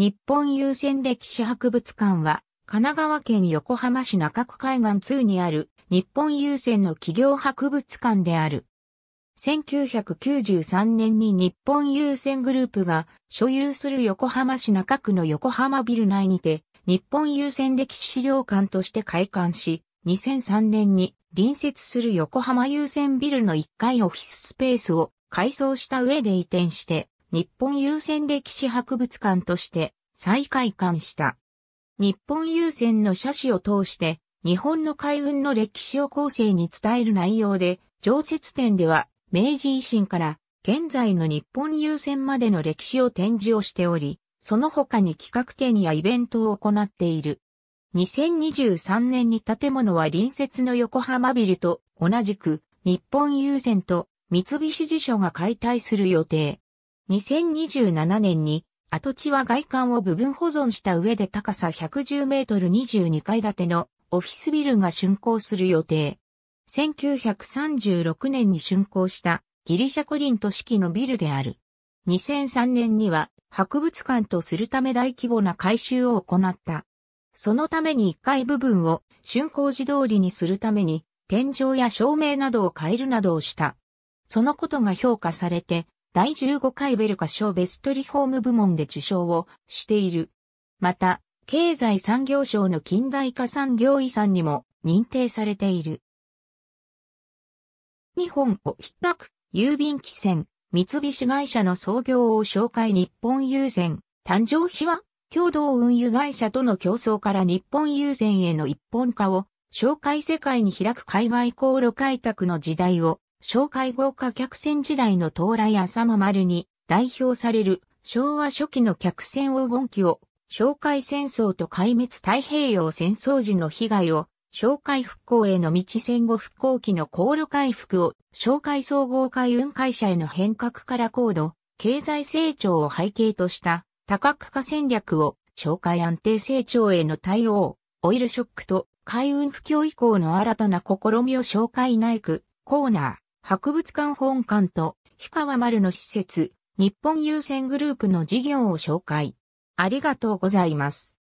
日本郵船歴史博物館は、神奈川県横浜市中区海岸2にある日本郵船の企業博物館である。1993年に日本郵船グループが所有する横浜市中区の横浜ビル内にて日本郵船歴史資料館として開館し、2003年に隣接する横浜郵船ビルの1階オフィススペースを改装した上で移転して日本優先歴史博物館として再開館した。日本優先の車種を通して、日本の海運の歴史を後世に伝える内容で、常設展では、明治維新から現在の日本優先までの歴史を展示をしており、その他に企画展やイベントを行っている。2023年に建物は隣接の横浜ビルと同じく日本優先と三菱地所が解体する予定。2027年に跡地は外観を部分保存した上で高さ110メートル22階建てのオフィスビルが竣工する予定。1936年に竣工したギリシャコリント式のビルである。2003年には博物館とするため大規模な改修を行った。そのために1階部分を竣工時通りにするために天井や照明などを変えるなどをした。そのことが評価されて第15回ベルカ賞ベストリフォーム部門で受賞をしている。また、経済産業省の近代化産業遺産にも認定されている。日本を筆く郵便汽船、三菱会社の創業を紹介日本郵船、誕生秘話、共同運輸会社との競争から日本郵船への一本化を紹介世界に開く海外航路開拓の時代を紹介豪華客船時代の到来浅間丸に代表される昭和初期の客船黄金期を紹介戦争と壊滅太平洋戦争時の被害を紹介復興への道戦後復興期の航路回復を紹介総合海運会社への変革から高度、経済成長を背景とした多角化戦略を紹介安定成長への対応、オイルショックと海運不況以降の新たな試みを紹介内区コーナー。博物館本館と、氷川丸の施設、日本優先グループの事業を紹介。ありがとうございます。